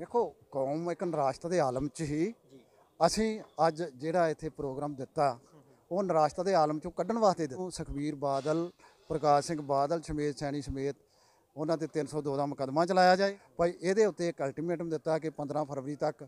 ਦੇਖੋ ਕੌਮ ਇੱਕ ਨਰਾਸ਼ਤਾ ਦੇ ਆਲਮ 'ਚ ਹੀ ਅਸੀਂ ਅੱਜ ਜਿਹੜਾ ਇੱਥੇ ਪ੍ਰੋਗਰਾਮ ਦਿੱਤਾ ਉਹ ਨਰਾਸ਼ਤਾ ਦੇ ਆਲਮ 'ਚੋਂ ਕੱਢਣ ਵਾਸਤੇ ਦਿੱਤਾ ਸੁਖਵੀਰ ਬਾਦਲ ਪ੍ਰਕਾਸ਼ ਸਿੰਘ ਬਾਦਲ ਸ਼ਮੇਤ ਸੈਣੀ ਸਮੇਤ ਉਹਨਾਂ ਤੇ 302 ਦਾ ਮੁਕਦਮਾ ਚਲਾਇਆ ਜਾਏ ਭਾਈ ਇਹਦੇ ਉੱਤੇ ਇੱਕ ਅਲਟੀਮੇਟਮ ਦਿੱਤਾ ਕਿ 15 ਫਰਵਰੀ ਤੱਕ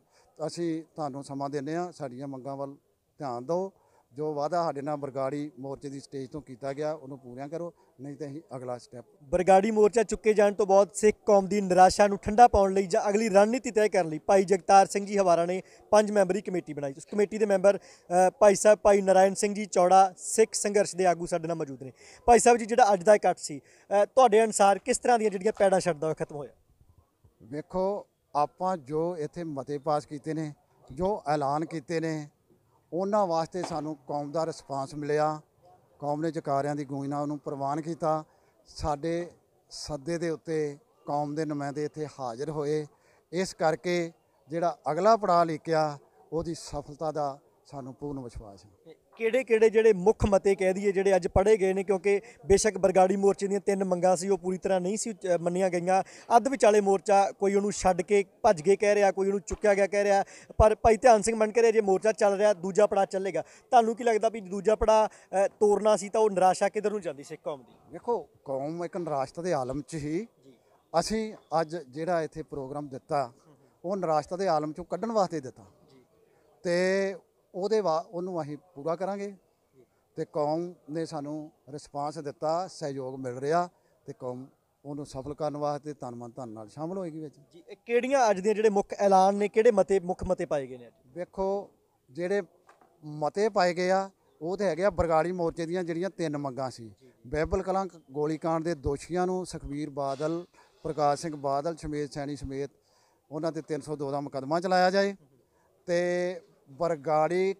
ਅਸੀਂ ਤੁਹਾਨੂੰ ਸਮਾਂ ਦਿੰਨੇ ਆ ਸਾਡੀਆਂ ਮੰਗਾਂ ਵੱਲ ਧਿਆਨ ਦਿਓ ਜੋ ਵਾਦਾ ਸਾਡੇ ਨਾਲ ਬਰਗਾੜੀ ਮੋਰਚੇ ਦੀ ਸਟੇਜ ਤੋਂ ਕੀਤਾ ਗਿਆ ਉਹਨੂੰ ਪੂਰਿਆਂ ਕਰੋ ਨਹੀਂ ਤਾਂ ਅਸੀਂ ਅਗਲਾ ਸਟੈਪ ਬਰਗਾੜੀ ਮੋਰਚਾ ਚੁੱਕੇ ਜਾਣ ਤੋਂ ਬਾਅਦ ਸਿੱਖ ਕੌਮ ਦੀ ਨਿਰਾਸ਼ਾ ਨੂੰ ਠੰਡਾ ਪਾਉਣ ਲਈ ਜਾਂ ਅਗਲੀ ਰਣਨੀਤੀ ਤੈਅ ਕਰਨ ਲਈ ਭਾਈ ਜਗਤਾਰ ਸਿੰਘ ਜੀ ਹਵਾਰਾ ਨੇ ਪੰਜ ਮੈਂਬਰੀ ਕਮੇਟੀ ਬਣਾਈ ਉਸ ਕਮੇਟੀ ਦੇ ਮੈਂਬਰ ਭਾਈ ਸਾਹਿਬ ਭਾਈ ਨਰਾਇਣ ਸਿੰਘ ਜੀ ਚੌੜਾ ਸਿੱਖ ਸੰਘਰਸ਼ ਦੇ ਆਗੂ ਸਾਡੇ ਨਾਲ ਮੌਜੂਦ ਨੇ ਭਾਈ ਸਾਹਿਬ ਜੀ ਜਿਹੜਾ ਅੱਜ ਦਾ ਇਕੱਠ ਸੀ ਤੁਹਾਡੇ ਅਨਸਾਰ ਕਿਸ ਤਰ੍ਹਾਂ ਦੀਆਂ ਜਿਹੜੀਆਂ ਪੈੜਾਂ ਛੱਡਦਾ ਹੋਇਆ ਖਤਮ ਹੋਇਆ ਵੇਖੋ ਆਪਾਂ ਜੋ ਇੱਥੇ ਮਤੇ ਪਾਸ ਕੀਤੇ ਨੇ ਜੋ ਐਲਾਨ ਕੀਤੇ ਨੇ ਉਹਨਾਂ ਵਾਸਤੇ ਸਾਨੂੰ ਕੌਮ ਦਾ ਰਿਸਪਾਂਸ ਮਿਲਿਆ ਕੌਮ ਨੇ ਜਕਾਰਿਆਂ ਦੀ ਗੂੰਜ ਨਾਲ ਉਹਨੂੰ ਪ੍ਰਵਾਨ ਕੀਤਾ ਸਾਡੇ ਸੱਦੇ ਦੇ ਉੱਤੇ ਕੌਮ ਦੇ ਨੁਮਾਇੰਦੇ ਇੱਥੇ ਹਾਜ਼ਰ ਹੋਏ ਇਸ ਕਰਕੇ ਜਿਹੜਾ ਅਗਲਾ ਪੜਾਅ ਲਿਖਿਆ ਉਹਦੀ ਸਫਲਤਾ ਦਾ ਸਾਨੂੰ ਪੂਰਨ ਵਿਸ਼ਵਾਸ ਹੈ ਕਿਹੜੇ ਕਿਹੜੇ ਜਿਹੜੇ ਮੁੱਖ ਮਤੇ ਕਹਿ ਦਈਏ ਜਿਹੜੇ ਅੱਜ ਪੜੇ ਗਏ ਨੇ ਕਿਉਂਕਿ ਬੇਸ਼ੱਕ ਬਰਗਾੜੀ ਮੋਰਚੇ ਦੀਆਂ ਤਿੰਨ ਮੰਗਾਂ ਸੀ ਉਹ ਪੂਰੀ ਤਰ੍ਹਾਂ ਨਹੀਂ ਸੀ ਮੰਨੀਆਂ ਗਈਆਂ ਅੱਧ ਵਿਚਾਲੇ ਮੋਰਚਾ ਕੋਈ ਉਹਨੂੰ ਛੱਡ ਕੇ ਭੱਜ ਗਏ ਕਹਿ ਰਿਹਾ ਕੋਈ ਉਹਨੂੰ ਚੁੱਕਿਆ ਗਿਆ ਕਹਿ ਰਿਹਾ ਪਰ ਭਾਈ ਧਿਆਨ ਸਿੰਘ ਮੰਨ ਕੇ ਰਿਹਾ ਜੇ ਮੋਰਚਾ ਚੱਲ ਰਿਹਾ ਦੂਜਾ ਪੜਾ ਚੱਲੇਗਾ ਤੁਹਾਨੂੰ ਕੀ ਲੱਗਦਾ ਵੀ ਦੂਜਾ ਪੜਾ ਤੋੜਨਾ ਸੀ ਤਾਂ ਉਹ ਨਿਰਾਸ਼ਾ ਕਿਧਰ ਨੂੰ ਜਾਂਦੀ ਸਿੱਖ ਕੌਮ ਦੀ ਵੇਖੋ ਕੌਮ ਇੱਕ ਨਿਰਾਸ਼ਤਾ ਦੇ ਆਲਮ 'ਚ ਹੀ ਅਸੀਂ ਅੱਜ ਜਿਹੜਾ ਇੱਥੇ ਪ੍ਰੋਗਰਾਮ ਦਿੱਤਾ ਉਹ ਨਿਰਾਸ਼ਤਾ ਦੇ ਆਲਮ 'ਚੋਂ ਕੱਢਣ ਵਾਸਤੇ ਦਿੱਤਾ ਤੇ ਉਹਦੇ ਵਾ ਉਹਨੂੰ ਅਸੀਂ ਪੂਰਾ ਕਰਾਂਗੇ ਤੇ ਕੌਮ ਨੇ ਸਾਨੂੰ ਰਿਸਪਾਂਸ ਦਿੱਤਾ ਸਹਿਯੋਗ ਮਿਲ ਰਿਹਾ ਤੇ ਕੌਮ ਉਹਨੂੰ ਸਫਲ ਕਰਨ ਵਾਸਤੇ ਧੰਨਵਾਦ ਮਨ ਧਨ ਨਾਲ ਸ਼ਾਮਲ ਹੋਏਗੀ ਵਿੱਚ ਜੀ ਇਹ ਕਿਹੜੀਆਂ ਅੱਜ ਦੀਆਂ ਜਿਹੜੇ ਮੁੱਖ ਐਲਾਨ ਨੇ ਕਿਹੜੇ ਮਤੇ ਮੁੱਖ ਮਤੇ ਪਾਏ ਗਏ ਨੇ ਅੱਜ ਵੇਖੋ ਜਿਹੜੇ ਮਤੇ ਪਾਏ ਗਏ ਆ ਉਹ ਤੇ ਹੈਗੇ ਆ ਬਰਗਾੜੀ ਮੋਰਚੇ ਦੀਆਂ ਜਿਹੜੀਆਂ ਤਿੰਨ ਮੰਗਾਂ ਸੀ ਬਹਿਬਲ ਕਲਾਂ ਗੋਲੀकांड ਦੇ ਦੋਸ਼ੀਆਂ ਨੂੰ ਸੁਖਵੀਰ ਬਾਦਲ ਪ੍ਰਕਾਸ਼ ਸਿੰਘ ਬਾਦਲ ਸ਼ਮੇਤ ਸੈਣੀ ਸਮੇਤ ਉਹਨਾਂ ਤੇ 302 ਦਾ ਮੁਕਦਮਾ ਚਲਾਇਆ ਜਾਏ ਤੇ ਬਰਗਾੜੀ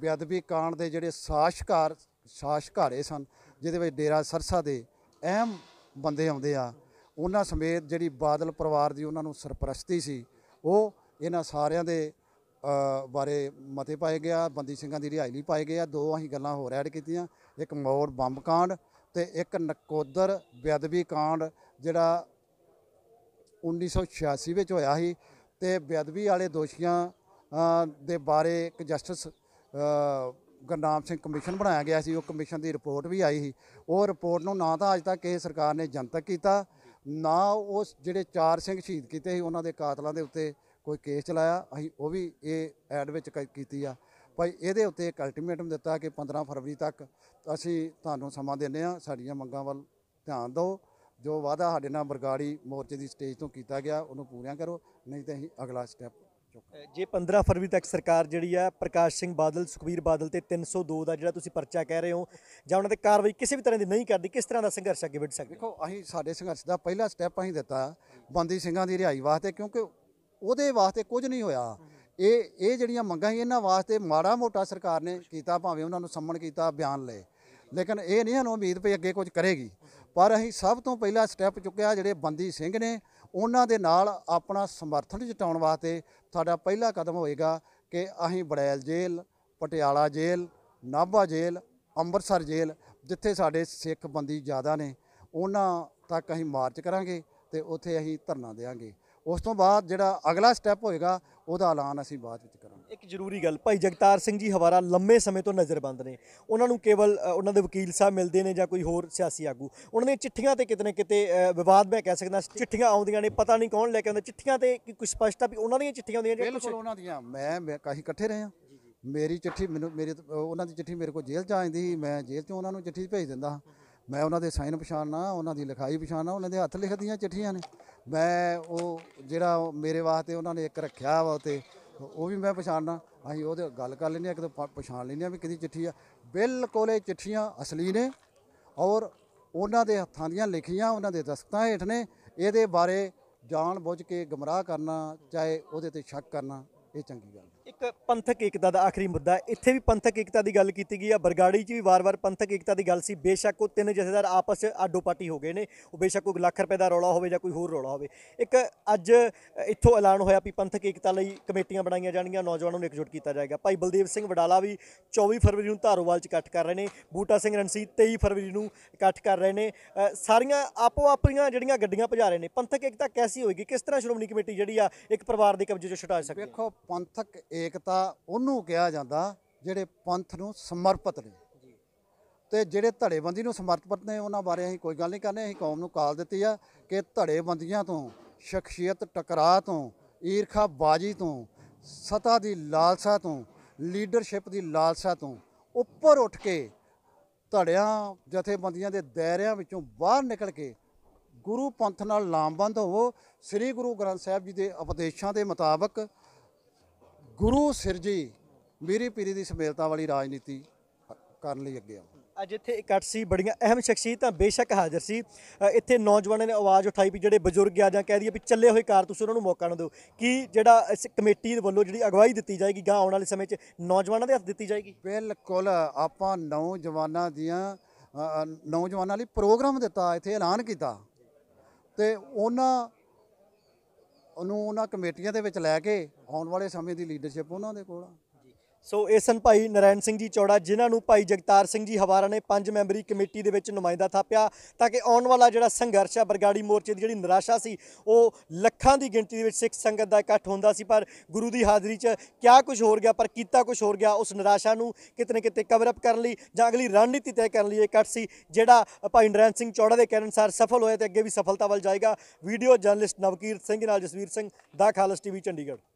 ਬੇਅਦਬੀ ਕਾਂਡ ਦੇ ਜਿਹੜੇ ਸਾਸ਼ਕਾਰ ਸਾਸ਼ਕਾਰੇ ਸਨ ਜਿਹਦੇ ਵਿੱਚ ਡੇਰਾ ਸਰਸਾ ਦੇ ਅਹਿਮ ਬੰਦੇ ਆਉਂਦੇ ਆ ਉਹਨਾਂ ਸਮੇਤ ਜਿਹੜੀ ਬਾਦਲ ਪਰਿਵਾਰ ਦੀ ਉਹਨਾਂ ਨੂੰ ਸਰਪ੍ਰਸਤੀ ਸੀ ਉਹ ਇਹਨਾਂ ਸਾਰਿਆਂ ਦੇ ਬਾਰੇ ਮਤੇ ਪਾਏ ਗਿਆ ਬੰਦੀ ਸਿੰਘਾਂ ਦੀ ਰਿਹਾਈ ਲਈ ਪਾਏ ਗਿਆ ਦੋ ਅਸੀਂ ਗੱਲਾਂ ਹੋਰ ਐਡ ਕੀਤੀਆਂ ਇੱਕ ਮੌੜ ਬੰਬ ਕਾਂਡ ਤੇ ਇੱਕ ਨਕੋਦਰ ਬੇਅਦਬੀ ਕਾਂਡ ਜਿਹੜਾ 1986 ਵਿੱਚ ਹੋਇਆ ਸੀ ਤੇ ਬੇਅਦਬੀ ਵਾਲੇ ਦੋਸ਼ੀਆਂ ਦੇ ਬਾਰੇ ਇੱਕ ਜਸਟਿਸ ਗਰਨਾਮ ਸਿੰਘ ਕਮਿਸ਼ਨ ਬਣਾਇਆ ਗਿਆ ਸੀ ਉਹ ਕਮਿਸ਼ਨ ਦੀ ਰਿਪੋਰਟ ਵੀ ਆਈ ਸੀ ਉਹ ਰਿਪੋਰਟ ਨੂੰ ਨਾ ਤਾਂ ਅੱਜ ਤੱਕ ਕਿਸੇ ਸਰਕਾਰ ਨੇ ਜਨਤਕ ਕੀਤਾ ਨਾ ਉਸ ਜਿਹੜੇ ਚਾਰ ਸਿੰਘ ਸ਼ਹੀਦ ਕੀਤੇ ਸੀ ਉਹਨਾਂ ਦੇ ਕਾਤਲਾਂ ਦੇ ਉੱਤੇ ਕੋਈ ਕੇਸ ਚਲਾਇਆ ਅਸੀਂ ਉਹ ਵੀ ਇਹ ਐਡ ਵਿੱਚ ਕੀਤੀ ਆ ਭਾਈ ਇਹਦੇ ਉੱਤੇ ਇੱਕ ਅਲਟੀਮੇਟਮ ਦਿੱਤਾ ਕਿ 15 ਫਰਵਰੀ ਤੱਕ ਅਸੀਂ ਤੁਹਾਨੂੰ ਸਮਾਂ ਦਿੰਨੇ ਆ ਸਾਡੀਆਂ ਮੰਗਾਂ ਵੱਲ ਧਿਆਨ ਦਿਓ ਜੋ ਵਾਅਦਾ ਸਾਡੇ ਨਾਲ ਬਰਗਾੜੀ ਮੋਰਚੇ ਦੀ ਸਟੇਜ ਤੋਂ ਕੀਤਾ ਗਿਆ ਉਹਨੂੰ ਪੂਰੀਆਂ ਕਰੋ ਨਹੀਂ ਤਾਂ ਅਸੀਂ ਅਗਲਾ ਸਟੈਪ ਜੇ 15 ਫਰਵਰੀ ਤੱਕ ਸਰਕਾਰ ਜਿਹੜੀ ਆ ਪ੍ਰਕਾਸ਼ ਸਿੰਘ ਬਾਦਲ ਸੁਖਵੀਰ ਬਾਦਲ ਤੇ 302 ਦਾ ਜਿਹੜਾ ਤੁਸੀਂ ਪਰਚਾ ਕਹਿ ਰਹੇ ਹੋ ਜਾਂ ਉਹਨਾਂ ਤੇ ਕਾਰਵਾਈ ਕਿਸੇ ਵੀ ਤਰ੍ਹਾਂ ਦੀ ਨਹੀਂ ਕਰਦੀ ਕਿਸ ਤਰ੍ਹਾਂ ਦਾ ਸੰਘਰਸ਼ ਅੱਗੇ ਵਧ ਸਕਦਾ ਦੇਖੋ ਅਸੀਂ ਸਾਡੇ ਸੰਘਰਸ਼ ਦਾ ਪਹਿਲਾ ਸਟੈਪ ਅਸੀਂ ਦਿੱਤਾ ਬੰਦੀ ਸਿੰਘਾਂ ਦੀ ਰਿਹਾਈ ਵਾਸਤੇ ਕਿਉਂਕਿ ਉਹਦੇ ਵਾਸਤੇ ਕੁਝ ਨਹੀਂ ਹੋਇਆ ਇਹ ਇਹ ਜਿਹੜੀਆਂ ਮੰਗਾਂ ਸੀ ਇਹਨਾਂ ਵਾਸਤੇ ਮਾੜਾ ਮੋਟਾ ਸਰਕਾਰ ਨੇ ਕੀਤਾ ਭਾਵੇਂ ਉਹਨਾਂ ਨੂੰ ਸੰਮਣ ਕੀਤਾ ਬਿਆਨ ਲਏ ਲੇਕਿਨ ਇਹ ਨਹੀਂ ਸਾਨੂੰ ਉਮੀਦ ਪਈ ਅੱਗੇ ਕੁਝ ਕਰੇਗੀ ਪਰ ਅਸੀਂ ਸਭ ਤੋਂ ਪਹਿਲਾ ਸਟੈਪ ਚੁੱਕਿਆ ਜਿਹੜੇ ਬੰਦੀ ਸਿੰਘ ਨੇ ਉਹਨਾਂ ਦੇ ਨਾਲ ਆਪਣਾ ਸਮਰਥਨ ਜਟਾਉਣ ਵਾਸਤੇ ਸਾਡਾ ਪਹਿਲਾ ਕਦਮ ਹੋਏਗਾ ਕਿ ਅਸੀਂ Burail jail Patiala jail Nabha jail Amritsar jail ਜਿੱਥੇ ਸਾਡੇ ਸਿੱਖ ਬੰਦੀ ਜ਼ਿਆਦਾ ਨੇ ਉਹਨਾਂ ਤੱਕ ਅਸੀਂ ਮਾਰਚ ਕਰਾਂਗੇ ਤੇ ਉੱਥੇ ਅਸੀਂ ਧਰਨਾ ਦੇਵਾਂਗੇ ਉਸ ਤੋਂ ਬਾਅਦ ਜਿਹੜਾ ਅਗਲਾ ਸਟੈਪ ਹੋਏਗਾ ਉਹਦਾ ਐਲਾਨ ਅਸੀਂ ਬਾਅਦ ਵਿੱਚ ਕਰਾਂਗੇ ਇੱਕ ਜ਼ਰੂਰੀ ਗੱਲ ਭਾਈ ਜਗਤਾਰ ਸਿੰਘ ਜੀ ਹਵਾਰਾ ਲੰਮੇ ਸਮੇਂ ਤੋਂ ਨਜ਼ਰਬੰਦ ਨੇ ਉਹਨਾਂ ਨੂੰ ਕੇਵਲ ਉਹਨਾਂ ਦੇ ਵਕੀਲ ਸਾਹਿਬ ਮਿਲਦੇ ਨੇ ਜਾਂ ਕੋਈ ਹੋਰ ਸਿਆਸੀ ਆਗੂ ਉਹਨਾਂ ਦੀਆਂ ਚਿੱਠੀਆਂ ਤੇ ਕਿਤੇ ਨਾ ਕਿਤੇ ਵਿਵਾਦ ਮੈਂ ਕਹਿ ਸਕਦਾ ਚਿੱਠੀਆਂ ਆਉਂਦੀਆਂ ਨੇ ਪਤਾ ਨਹੀਂ ਕੌਣ ਲੈ ਕੇ ਆਉਂਦਾ ਚਿੱਠੀਆਂ ਤੇ ਕੀ ਕੋਈ ਸਪਸ਼ਟ ਆ ਵੀ ਉਹਨਾਂ ਦੀਆਂ ਚਿੱਠੀਆਂ ਆਉਂਦੀਆਂ ਜਾਂ ਬਿਲਕੁਲ ਉਹਨਾਂ ਦੀਆਂ ਮੈਂ ਮੈਂ ਕਾਹੀ ਇਕੱਠੇ ਰਹੇ ਆ ਮੇਰੀ ਚਿੱਠੀ ਮੈਨੂੰ ਮੇਰੇ ਉਹਨਾਂ ਦੀ ਚਿੱਠੀ ਮੇਰੇ ਕੋਲ ਜੇਲ੍ਹ ਚ ਆ ਜਾਂਦੀ ਸੀ ਮੈਂ ਜੇਲ੍ਹ ਤੋਂ ਉਹਨਾਂ ਨੂੰ ਚਿੱਠੀ ਭੇਜ ਦਿੰਦਾ ਮੈਂ ਉਹਨਾਂ ਦੇ ਸਾਈਨ ਪਛਾਣਨਾ ਉਹਨਾਂ ਦੀ ਲਿਖਾਈ ਪਛਾਣਨਾ ਉਹਨਾਂ ਦੇ ਹੱਥ ਲਿਖਦੀਆਂ ਚਿੱਠੀਆਂ ਨੇ ਮੈਂ ਉਹ ਜਿਹੜਾ ਮੇਰੇ ਵਾਸਤੇ ਉਹਨਾਂ ਨੇ ਇੱਕ ਰੱਖਿਆ ਵਾ ਤੇ ਉਹ ਵੀ ਮੈਂ ਪਛਾਣਨਾ ਅਸੀਂ ਉਹਦੇ ਗੱਲ ਕਰ ਲੈਂਦੇ ਆ ਕਿਤੇ ਪਛਾਣ ਲੈਂਦੇ ਆ ਵੀ ਕਿਹਦੀ ਚਿੱਠੀ ਆ ਬਿਲਕੁਲ ਇਹ ਚਿੱਠੀਆਂ ਅਸਲੀ ਨੇ ਔਰ ਉਹਨਾਂ ਦੇ ਹੱਥਾਂ ਦੀਆਂ ਲਿਖੀਆਂ ਉਹਨਾਂ ਦੇ ਦਸਤਖਤਾਂ ਹੇਠ ਨੇ ਇਹਦੇ ਬਾਰੇ ਜਾਣ ਬੁੱਝ ਕੇ ਗਮਰਾਹ ਕਰਨਾ ਚਾਹੇ ਉਹਦੇ ਤੇ ਸ਼ੱਕ ਕਰਨਾ ਇਹ ਚੰਗੀ ਗੱਲ ਇੱਕ ਪੰਥਕ ਏਕਤਾ ਦਾ ਆਖਰੀ ਮੁੱਦਾ ਇੱਥੇ ਵੀ ਪੰਥਕ ਏਕਤਾ ਦੀ ਗੱਲ ਕੀਤੀ ਗਈ ਆ ਬਰਗਾੜੀ 'ਚ ਵੀ ਵਾਰ-ਵਾਰ ਪੰਥਕ ਏਕਤਾ ਦੀ ਗੱਲ ਸੀ ਬੇਸ਼ੱਕ ਉਹ ਤਿੰਨ ਜਥੇਦਾਰ ਆਪਸ 'ਚ ਆਡੋ ਪਾਟੀ ਹੋ ਗਏ ਨੇ ਉਹ ਬੇਸ਼ੱਕ ਕੋਈ ਲੱਖ ਰੁਪਏ ਦਾ ਰੌਲਾ ਹੋਵੇ ਜਾਂ ਕੋਈ ਹੋਰ ਰੌਲਾ ਹੋਵੇ ਇੱਕ ਅੱਜ ਇੱਥੋਂ ਐਲਾਨ ਹੋਇਆ ਵੀ ਪੰਥਕ ਏਕਤਾ ਲਈ ਕਮੇਟੀਆਂ ਬਣਾਈਆਂ ਜਾਣਗੀਆਂ ਨੌਜਵਾਨਾਂ ਨੂੰ ਇਕਜੁੱਟ ਕੀਤਾ ਜਾਏਗਾ ਭਾਈ ਬਲਦੇਵ ਸਿੰਘ ਵਡਾਲਾ ਵੀ 24 ਫਰਵਰੀ ਨੂੰ ਧਾਰੋਵਾਲ 'ਚ ਇਕੱਠ ਕਰ ਰਹੇ ਨੇ ਬੂਟਾ ਸਿੰਘ ਰਣਸੀ 23 ਫਰਵਰੀ ਨੂੰ ਇਕੱਠ ਕਰ ਰਹੇ ਨੇ ਸਾਰੀਆਂ ਆਪੋ ਆਪਣੀਆਂ ਜਿਹੜੀਆਂ ਗੱਡੀਆਂ ਭਜਾ ਰਹੇ ਨੇ ਪੰਥਕ ਏਕਤਾ ਕੈਸੀ ਹੋਏਗੀ ਕਿਸ ਤਰ੍ਹਾਂ ਸ਼੍ਰੋਮਣੀ ਕਮੇਟੀ ਜਿਹੜੀ ਆ ਇੱਕ ਪਰਿਵਾਰ ਦੇ ਕਬਜ਼ੇ 'ਚ ਛੁਟਾ ਸਕਦੀ ਵੇਖੋ ਪੰਥਕ ਏਕਤਾ ਉਹਨੂੰ ਕਿਹਾ ਜਾਂਦਾ ਜਿਹੜੇ ਪੰਥ ਨੂੰ ਸਮਰਪਿਤ ਨੇ ਤੇ ਜਿਹੜੇ ਧੜੇਬੰਦੀ ਨੂੰ ਸਮਰਪਿਤ ਨੇ ਉਹਨਾਂ ਬਾਰੇ ਅਸੀਂ ਕੋਈ ਗੱਲ ਨਹੀਂ ਕਰਨੇ ਅਸੀਂ ਕੌਮ ਨੂੰ ਕਾਲ ਦਿੱਤੀ ਆ ਕਿ ਧੜੇਬੰਦੀਆਂ ਤੋਂ ਸ਼ਖਸੀਅਤ ਟਕਰਾਅ ਤੋਂ ਈਰਖਾ ਬਾਜੀ ਤੋਂ ਸਤਾ ਦੀ ਲਾਲਸਾ ਤੋਂ ਲੀਡਰਸ਼ਿਪ ਦੀ ਲਾਲਸਾ ਤੋਂ ਉੱਪਰ ਉੱਠ ਕੇ ਧੜਿਆਂ ਜਥੇਬੰਦੀਆਂ ਦੇ ਦਾਇਰਿਆਂ ਵਿੱਚੋਂ ਬਾਹਰ ਨਿਕਲ ਕੇ ਗੁਰੂ ਪੰਥ ਨਾਲ ਲਾਮਬੰਦ ਹੋਵੋ ਸ੍ਰੀ ਗੁਰੂ ਗ੍ਰੰਥ ਸਾਹਿਬ ਜੀ ਦੇ ਉਪਦੇਸ਼ਾਂ ਦੇ ਮੁਤਾਬਕ ਗੁਰੂ ਸਿਰਜੀ ਮੇਰੀ ਪੀਰੀ ਦੀ ਸਮੇਲਤਾ ਵਾਲੀ ਰਾਜਨੀਤੀ ਕਰਨ ਲਈ ਅੱਗੇ ਆ ਅੱਜ ਇੱਥੇ ਇਕੱਠ ਸੀ ਬੜੀਆਂ ਅਹਿਮ ਸ਼ਖਸੀਅਤਾਂ ਬੇਸ਼ੱਕ ਹਾਜ਼ਰ ਸੀ ਇੱਥੇ ਨੌਜਵਾਨਾਂ ਨੇ ਆਵਾਜ਼ ਉਠਾਈ ਵੀ ਜਿਹੜੇ ਬਜ਼ੁਰਗ ਆ ਜਾਂ ਕਹਿ ਦਈਏ ਵੀ ਚੱਲੇ ਹੋਏ ਕਾਰ ਤੁਸੀਂ ਉਹਨਾਂ ਨੂੰ ਮੌਕਾ ਨਾ ਦਿਓ ਕਿ ਜਿਹੜਾ ਇਸ ਕਮੇਟੀ ਦੇ ਵੱਲੋਂ ਜਿਹੜੀ ਅਗਵਾਈ ਦਿੱਤੀ ਜਾਏਗੀ ਗਾਂ ਆਉਣ ਵਾਲੇ ਸਮੇਂ 'ਚ ਨੌਜਵਾਨਾਂ ਦੇ ਹੱਥ ਦਿੱਤੀ ਜਾਏਗੀ ਬਿਲਕੁਲ ਆਪਾਂ ਨੌਜਵਾਨਾਂ ਦੀਆਂ ਨੌਜਵਾਨਾਂ ਲਈ ਪ੍ਰੋਗਰਾਮ ਦਿੱਤਾ ਇੱਥੇ ਐਲਾਨ ਕੀਤਾ ਤੇ ਉਹਨਾਂ ਉਹਨੂੰ ਉਹਨਾਂ ਕਮੇਟੀਆਂ ਦੇ ਵਿੱਚ ਲੈ ਕੇ ਆਉਣ ਵਾਲੇ ਸਮੇਂ ਦੀ ਲੀਡਰਸ਼ਿਪ ਉਹਨਾਂ ਦੇ ਕੋਲ ਆ ਸੋ ਇਹ ਸਨ ਭਾਈ ਨਰੈਣ ਸਿੰਘ ਜੀ ਚੌੜਾ ਜਿਨ੍ਹਾਂ ਨੂੰ ਭਾਈ ਜਗਤਾਰ ਸਿੰਘ ਜੀ ਹਵਾਰਾ ਨੇ ਪੰਜ ਮੈਂਬਰੀ ਕਮੇਟੀ ਦੇ ਵਿੱਚ ਨੁਮਾਇੰਦਾ ਥਾਪਿਆ ਤਾਂ ਕਿ ਆਉਣ ਵਾਲਾ ਜਿਹੜਾ ਸੰਘਰਸ਼ ਆ ਬਰਗਾੜੀ ਮੋਰਚੇ ਦੀ ਜਿਹੜੀ ਨਿਰਾਸ਼ਾ ਸੀ ਉਹ ਲੱਖਾਂ ਦੀ ਗਿਣਤੀ ਦੇ ਵਿੱਚ ਸਿੱਖ ਸੰਗਤ ਦਾ ਇਕੱਠ ਹੁੰਦਾ ਸੀ ਪਰ ਗੁਰੂ ਦੀ ਹਾਜ਼ਰੀ 'ਚ ਕਿਆ ਕੁਝ ਹੋਰ ਗਿਆ ਪਰ ਕੀਤਾ ਕੁਝ ਹੋਰ ਗਿਆ ਉਸ ਨਿਰਾਸ਼ਾ ਨੂੰ ਕਿਤੇ ਕਿਤੇ ਕਵਰ ਅਪ ਕਰਨ ਲਈ ਜਾਂ ਅਗਲੀ ਰਣਨੀਤੀ ਤੈਅ ਕਰਨ ਲਈ ਇਹ ਇਕੱਠ ਸੀ ਜਿਹੜਾ ਭਾਈ ਨਰੈਣ ਸਿੰਘ ਚੌੜਾ ਦੇ ਕਹਿਣ ਅਨੁਸਾਰ ਸਫਲ ਹੋਇਆ ਤੇ ਅੱਗੇ ਵੀ ਸਫਲਤਾ ਵੱਲ ਜਾਏਗਾ ਵੀਡੀਓ ਜਰਨਲਿਸਟ ਨਵਕੀਰ ਸਿੰਘ ਨਾਲ ਜਸਵੀਰ ਸਿੰਘ ਦਾ ਖਾਲਸ ਟੀਵੀ ਚੰਡੀਗੜ੍ਹ